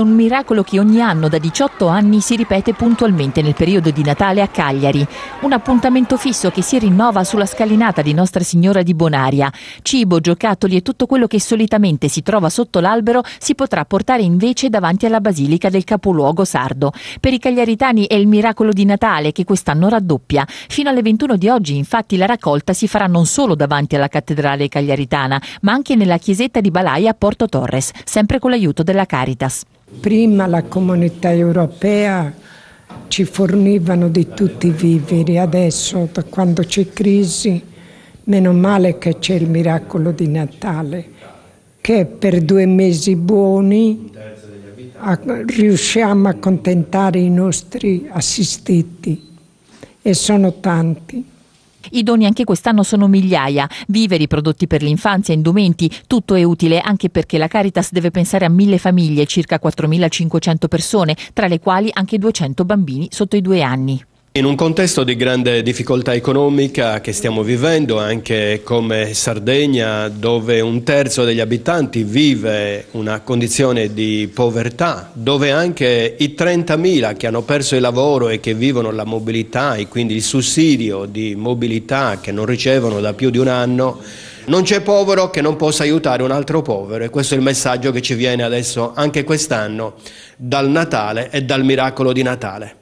un miracolo che ogni anno da 18 anni si ripete puntualmente nel periodo di Natale a Cagliari. Un appuntamento fisso che si rinnova sulla scalinata di Nostra Signora di Bonaria. Cibo, giocattoli e tutto quello che solitamente si trova sotto l'albero si potrà portare invece davanti alla Basilica del capoluogo sardo. Per i cagliaritani è il miracolo di Natale che quest'anno raddoppia. Fino alle 21 di oggi infatti la raccolta si farà non solo davanti alla cattedrale cagliaritana ma anche nella chiesetta di Balaia a Porto Torres, sempre con l'aiuto della Caritas. Prima la comunità europea ci fornivano di tutti i viveri, adesso quando c'è crisi, meno male che c'è il miracolo di Natale, che per due mesi buoni a, riusciamo a contentare i nostri assistiti e sono tanti. I doni anche quest'anno sono migliaia, viveri, prodotti per l'infanzia, indumenti, tutto è utile anche perché la Caritas deve pensare a mille famiglie, circa 4.500 persone, tra le quali anche 200 bambini sotto i due anni. In un contesto di grande difficoltà economica che stiamo vivendo anche come Sardegna dove un terzo degli abitanti vive una condizione di povertà, dove anche i 30.000 che hanno perso il lavoro e che vivono la mobilità e quindi il sussidio di mobilità che non ricevono da più di un anno non c'è povero che non possa aiutare un altro povero e questo è il messaggio che ci viene adesso anche quest'anno dal Natale e dal miracolo di Natale.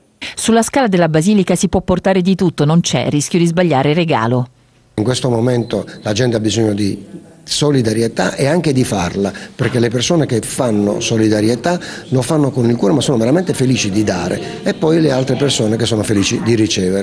Sulla scala della Basilica si può portare di tutto, non c'è rischio di sbagliare regalo. In questo momento la gente ha bisogno di solidarietà e anche di farla, perché le persone che fanno solidarietà lo fanno con il cuore ma sono veramente felici di dare e poi le altre persone che sono felici di ricevere.